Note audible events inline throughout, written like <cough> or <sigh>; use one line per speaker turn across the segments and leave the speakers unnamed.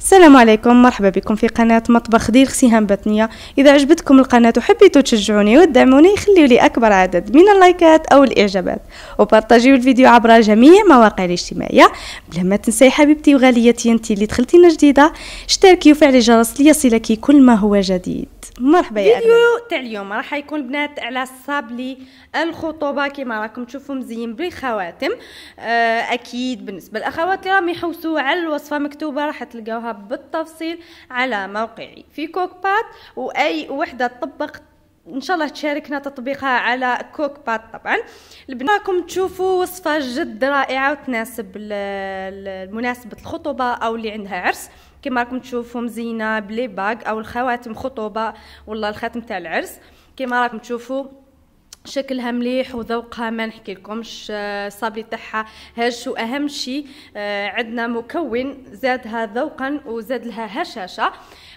السلام عليكم مرحبا بكم في قناة مطبخ دير سهام بطنية إذا عجبتكم القناة وحبيتوا تشجعوني وتدعموني خليوا لي أكبر عدد من اللايكات أو الإعجابات وبارطاجيو الفيديو عبر جميع مواقع الاجتماعية بلا ما تنسي حبيبتي وغاليتي انتي اللي دخلتينا جديدة اشتركي وفعلي الجرس ليصلك كل ما هو جديد مرحبا يا فيديو تاع اليوم راح يكون بنات على الصابلي الخطوبه كما راكم تشوفوا مزيين بالخواتم آه، اكيد بالنسبه للاخوات اللي راهم يحوسوا على الوصفه مكتوبه راح تلقاوها بالتفصيل على موقعي في كوك بات واي وحده تطبق ان شاء الله تشاركنا تطبيقها على كوك بات طبعا راكم تشوفوا وصفه جد رائعه وتناسب المناسبه الخطوبه او اللي عندها عرس كما راكم تشوفوا مزينه بلي باك او الخواتم خطوبه ولا الخاتم تاع العرس كما راكم تشوفوا شكلها مليح وذوقها ما نحكي لكمش الصابلي آه، تاعها هش واهم شيء آه، عندنا مكون زادها ذوقا وزاد لها هشاشه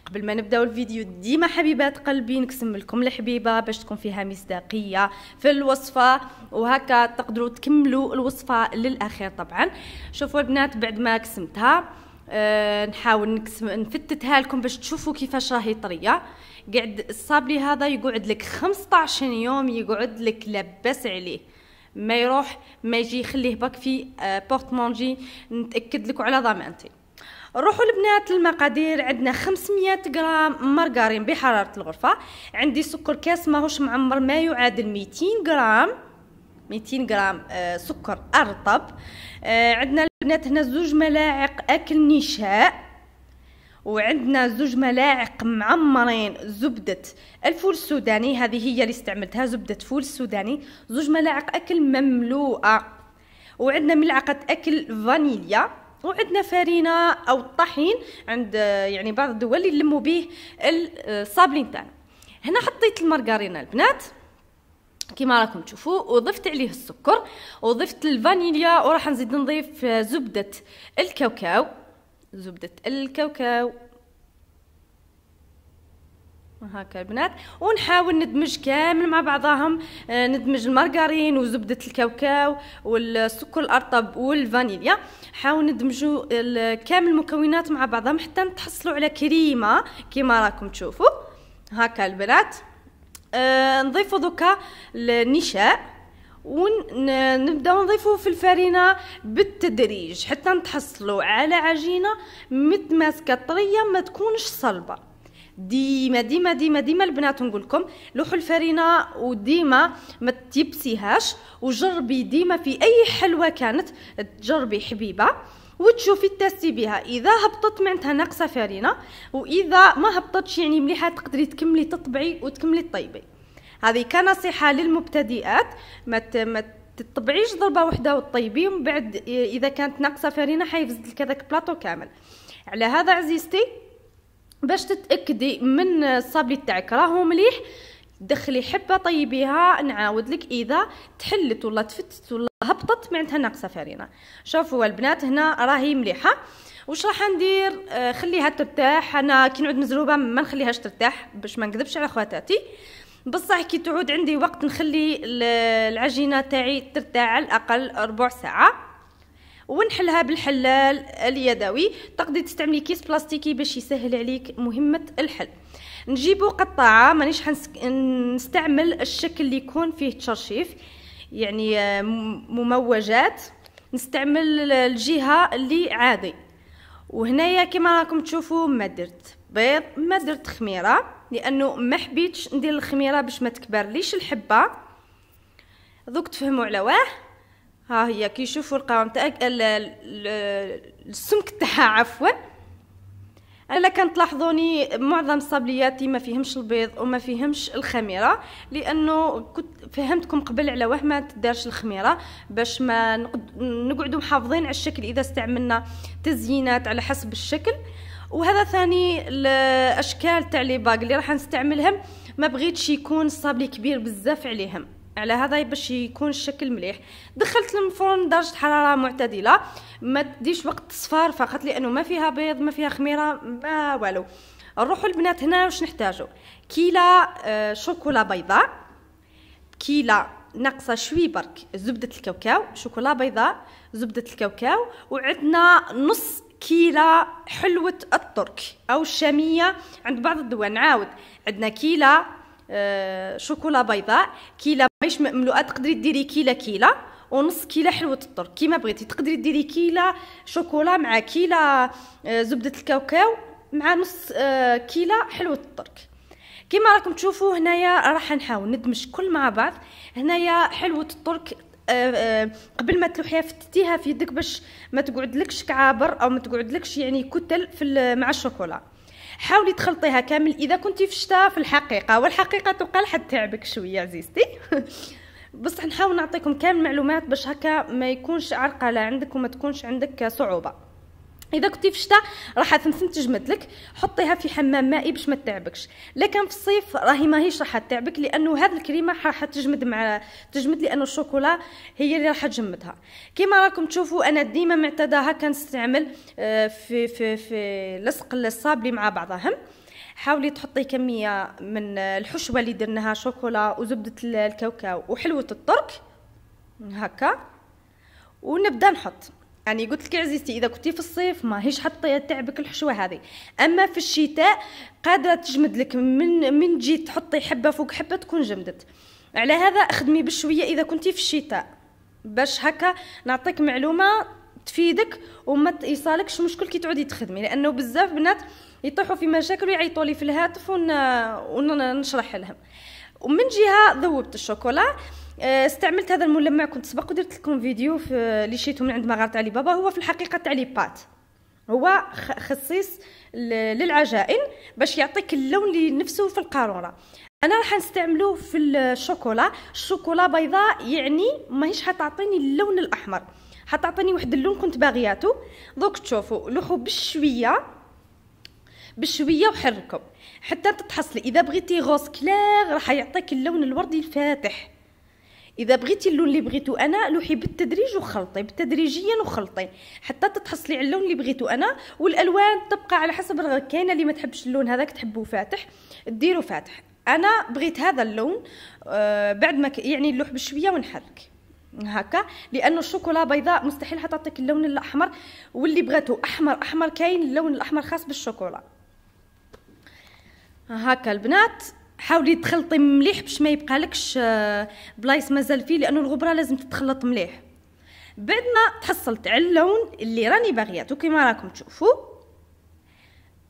قبل ما نبداو الفيديو ديما حبيبات قلبي نقسم لكم الحبيبه باش تكون فيها مصداقيه في الوصفه وهكا تقدروا تكملوا الوصفه للاخير طبعا شوفوا البنات بعد ما قسمتها أه، نحاول نكسم نفتتها لكم باش تشوفوا كيفاش راهي طريه قعد الصابلي هذا يقعد لك 15 يوم يقعد لك لبس عليه ما يروح ما يجي يخليه باك في أه، بورت مونجي نتاكد لكم على ضمانتي نروحوا البنات المقادير عندنا 500 غرام مارغرين بحراره الغرفه عندي سكر كاس ماهوش معمر ما يعادل 200 غرام 200 غرام آه، سكر ارطب آه، عندنا البنات هنا زوج ملاعق اكل نشاء وعندنا زوج ملاعق معمرين زبدة الفول السوداني هذه هي اللي استعملتها زبدة فول سوداني زوج ملاعق أكل مملوءة وعندنا ملعقة أكل فانيليا وعندنا فرينة أو الطحين عند آه، يعني بعض الدول اللي يلموا به الصابلين تاعنا هنا حطيت المارغرينة البنات كما راكم تشوفوا وضفت عليه السكر وضفت الفانيليا وراح نزيد نضيف آه، زبده الكاوكاو زبده الكاوكاو هكا البنات ونحاول ندمج كامل مع بعضهم آه، ندمج المارغرين وزبدة الكاوكاو والسكر الأرطب والفانيليا حاول ندمجوا كامل المكونات مع بعضهم حتى تحصلوا على كريمة كما راكم تشوفوا هكا البنات آه نضيفو دوكا النشاء ونبدا نضيفه في الفرينه بالتدريج حتى نتحصلوا على عجينه متماسكه طريه ما تكونش صلبه ديما ديما ديما ديما البنات نقول لكم لوحوا الفرينه وديما ما تيبسيهاش وجربي ديما في اي حلوه كانت تجربي حبيبه وتشوفي تستي بها اذا هبطت معناتها ناقصه فرينه واذا ما هبطتش يعني مليحه تقدري تكملي تطبعي وتكملي طيبي هذه كنصيحه للمبتدئات ما تطبعيش ضربه وحده وتطيبي ومن بعد اذا كانت ناقصه فرينه حيفزد لك هذاك بلاطو كامل على هذا عزيزتي باش تتاكدي من الصابلي تاعك راهو مليح دخلي حبه طيبيها نعاود لك اذا تحلت ولا تفتت ولا هبطت معناتها ناقصه فرينه شوفوا البنات هنا راهي مليحه واش راح ندير آه، خليها ترتاح انا كي نعود مزروبه ما نخليهاش ترتاح باش ما نكذبش على خواتاتي بصح كي تعود عندي وقت نخلي العجينه تاعي ترتاح على الاقل ربع ساعه ونحلها بالحلال اليدوي تقدري تستعملي كيس بلاستيكي باش يسهل عليك مهمه الحل نجيبو قطاعه مانيش نستعمل الشكل اللي يكون فيه تشرشيف يعني آه، مموجات نستعمل الجهه اللي عادي وهنايا كما راكم تشوفوا ما درت بيض ما درت خميره لانه ما حبيتش ندير الخميره باش ما تكبرليش الحبه دوك تفهموا على واه ها هي كي يشوفوا القوام تاع السمك تاعها عفوا انا كان لاحظوني معظم الصبلياتي ما فيهمش البيض وما فيهمش الخميره لانه كنت فهمتكم قبل على واه ما تدارش الخميره باش ما نقعدوا محافظين على الشكل اذا استعملنا تزيينات على حسب الشكل وهذا ثاني الاشكال تاع لي باك اللي راح نستعملهم ما بغيتش يكون الصابلي كبير بزاف عليهم على هذا باش يكون الشكل مليح دخلت الفرن درجه حراره معتدله ما تديش وقت الصفار فقط لانه ما فيها بيض ما فيها خميره ما والو نروحوا البنات هنا واش نحتاجو كيلا آه، شوكولا بيضاء كيلا ناقصه شوي برك زبده الكاوكاو شوكولا بيضاء زبده الكاوكاو وعندنا نص كيلا حلوه الترك او الشاميه عند بعض الدول نعاود عندنا كيلا آه، شوكولا بيضاء كيله ماهيش مملوءه تقدري ديري كيله كيله ونص كيله حلوه الطر كيما بغيتي تقدري ديري كيله شوكولا مع كيله آه، زبده الكاوكاو مع نص آه، كيله حلوه الترك كيما راكم تشوفوا هنايا راح نحاول ندمج كل مع بعض هنايا حلوه الترك قبل ما تلوحيها فتتيها في يدك باش ما تقعدلكش كعابر او ما تقعدلكش يعني كتل في مع الشوكولا حاولي تخلطيها كامل اذا كنتي في الشتاء في الحقيقه والحقيقه تقال حتى تعبك شويه عزيزتي <laughs> بصح نحاول نعطيكم كامل المعلومات باش هكا ما يكونش عرقله عندك وما تكونش عندك صعوبه اذا كنتي في الشتاء راح تنسن تجمدلك حطيها في حمام مائي باش ما تتعبكش لكن في الصيف راهي ماهيش راح تتعبك لانه هذه الكريمه راح تجمد مع تجمد لانه الشوكولا هي اللي راح تجمدها كما راكم تشوفوا انا ديما معتداها كنستعمل آه، في في في لصق الصابلي مع بعضهم حاولي تحطي كميه من الحشوه اللي درناها شوكولا وزبده الكاوكاو وحلوه الترك هكا ونبدا نحط يعني قلت لك عزيزتي اذا كنتي في الصيف ماهيش حطيه تعبك الحشوه هذه اما في الشتاء قادره تجمد لك من من تجي تحطي حبه فوق حبه تكون جمدت على هذا خدمي بشويه اذا كنتي في الشتاء باش هكا نعطيك معلومه تفيدك وما يصالكش مشكل كي تعودي تخدمي لانه بزاف بنات يطيحوا في مشاكل ويعيطوا لي في الهاتف ونشرح لهم ومن جهه ذوبت الشوكولا آه، استعملت هذا الملمع كنت سبق ودرت لكم فيديو في اللي شريته من عند مغارة علي بابا هو في الحقيقه تاع لي بات هو خصيص للعجائن باش يعطيك اللون اللي نفسه في القاروره انا راح نستعملوه في الشوكولا الشوكولا بيضاء يعني ماهيش حتعطيني اللون الاحمر حتعطيني واحد اللون كنت باغياته دوك تشوفوا لوحو بشويه بشويه وحركوا حتى تتحصلي اذا بغيتي غوص كلير راح يعطيك اللون الوردي الفاتح اذا بغيتي اللون اللي بغيتو انا لوحي بالتدريج وخلطي بالتدريجيا وخلطي حتى تتحصلي على اللون اللي بغيتو انا والالوان تبقى على حسب كاينه اللي ما تحبش اللون هذاك تحبوه فاتح ديرو فاتح انا بغيت هذا اللون آه بعد ما يعني اللوح بشويه ونحرك هكا لانه الشوكولا بيضاء مستحيل حتعطيك اللون الاحمر واللي بغاتو احمر احمر كاين اللون الاحمر خاص بالشوكولا هكا البنات حاولي تخلطي مليح باش ما يبقالكش آه، بلايص مازال فيه لانه الغبره لازم تتخلط مليح بعد ما تحصلت على اللون اللي راني باغياتو كيما راكم تشوفوا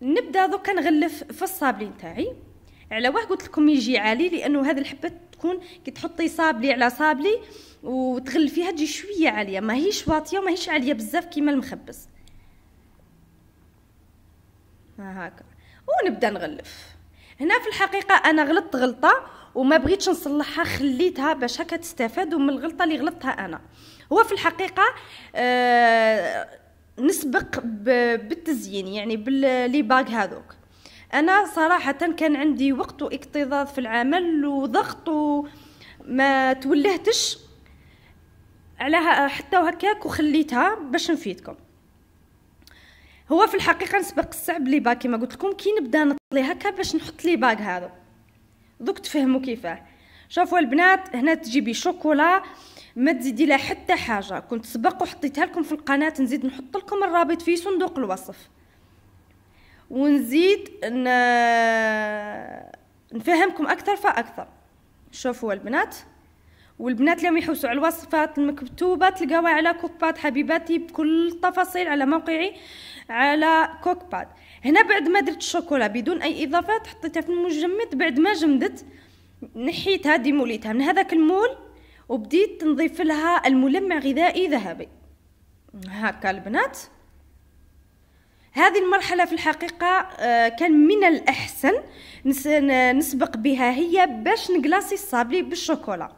نبدا دوكا نغلف في الصابلي نتاعي على واه قلت لكم يجي عالي لانه هذه الحبه تكون كي تحطي صابلي على صابلي وتغلفيها تجي شويه عاليه ماهيش واطيه وماهيش عاليه بزاف كيما المخبز هاكا ونبدا نغلف هنا في الحقيقه انا غلطت غلطه وما بغيتش نصلحها خليتها باش هكا تستفاد من الغلطه اللي غلطتها انا هو في الحقيقه آه نسبق بالتزيين يعني باللي باغ هذوك انا صراحه كان عندي وقت واكتظاظ في العمل وضغط وما تولهتش على حتى وهكاك وخليتها باش نفيدكم هو في الحقيقه نسبق السعب بلي باك كما قلت لكم كي نبدا نطلي هكا باش نحط لي باك هذا دوك تفهموا كيفاه شوفوا البنات هنا تجيبي شوكولا ما تزيدي لها حتى حاجه كنت سبق وحطيتها لكم في القناه نزيد نحط لكم الرابط في صندوق الوصف ونزيد ن... نفهمكم اكثر فاكثر شوفوا البنات والبنات اليوم يحوسوا على الوصفات المكتوبة تلقاوها على كوكباد حبيباتي بكل التفاصيل على موقعي على كوكباد هنا بعد ما درت الشوكولا بدون أي إضافات حطيتها في المجمد بعد ما جمدت نحيتها ديموليتها من هذاك المول وبديت نضيف لها الملمع غذائي ذهبي هكا البنات هذه المرحلة في الحقيقة آه، كان من الأحسن نسبق بها هي باش نقلاصي الصابلي بالشوكولا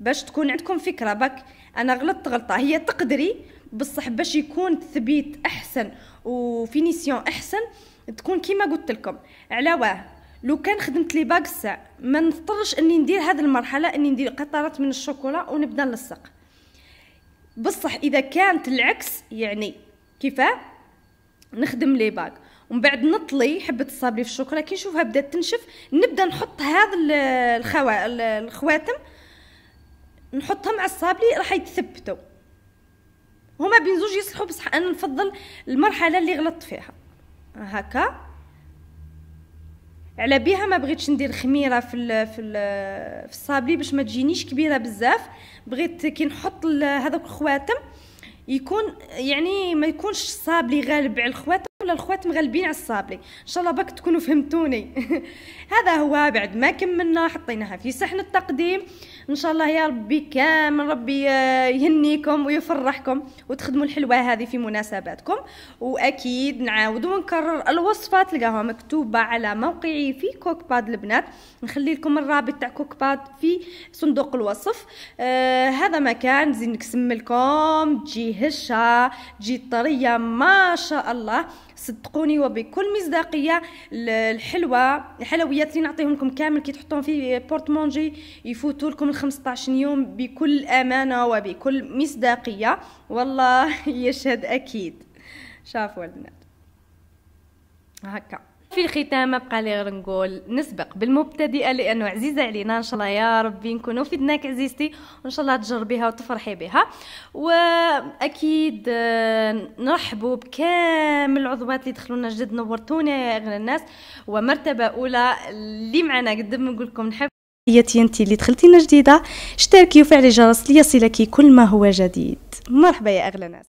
باش تكون عندكم فكره باك انا غلطت غلطه هي تقدري بصح باش يكون تثبيت احسن وفينيسيون احسن تكون كيما قلت لكم على واه لو كان خدمت لي باك الساع ما نضطرش اني ندير هذه المرحله اني ندير قطرات من الشوكولا ونبدا نلصق بصح اذا كانت العكس يعني كيفاه نخدم لي باك ومن بعد نطلي حبه الصابلي في الشوكولا كي نشوفها بدات تنشف نبدا نحط هذا الخواتم نحطهم على الصابلي راح يتثبتوا هما بين زوج يصلحوا بصح انا نفضل المرحله اللي غلطت فيها هكا على بيها ما بغيتش ندير خميره في الـ في الـ في الصابلي باش ما تجينيش كبيره بزاف بغيت كي نحط هذوك الخواتم يكون يعني ما يكونش الصابلي غالب على الخواتم ولا الخوات مغلبين على الصابلي ان شاء الله بك تكونوا فهمتوني <laughs> هذا هو بعد ما كملنا حطيناها في صحن التقديم ان شاء الله يا ربي كامل ربي آه، يهنيكم ويفرحكم وتخدموا الحلوه هذه في مناسباتكم واكيد نعاود ونكرر الوصفه تلقاها مكتوبه على موقعي في كوك باد البنات نخلي لكم الرابط تاع كوك باد في صندوق الوصف آه هذا مكان زين نكسم لكم تجي هشه تجي طريه ما شاء الله صدقوني وبكل مصداقيه الحلوى الحلويات اللي نعطيهم لكم كامل كي تحطوهم في بورتمونجي يفوتوا لكم ال 15 يوم بكل امانه وبكل مصداقيه والله <laughs> يشهد اكيد شافوا البنات هكا في الختام بقى لي غير نقول نسبق بالمبتدئه لانه عزيزه علينا ان شاء الله يا ربي نكونوا فدناك عزيزتي وان شاء الله تجربيها وتفرحي بها واكيد آه، نرحبوا بكامل العضوات اللي دخلونا جد جدد نورتونا يا اغلى الناس ومرتبه اولى اللي معنا قدم نقول لكم نحب تحياتي انت اللي دخلتي جديده اشتركي وفعلي الجرس ليصلك كل ما هو جديد مرحبا يا اغلى ناس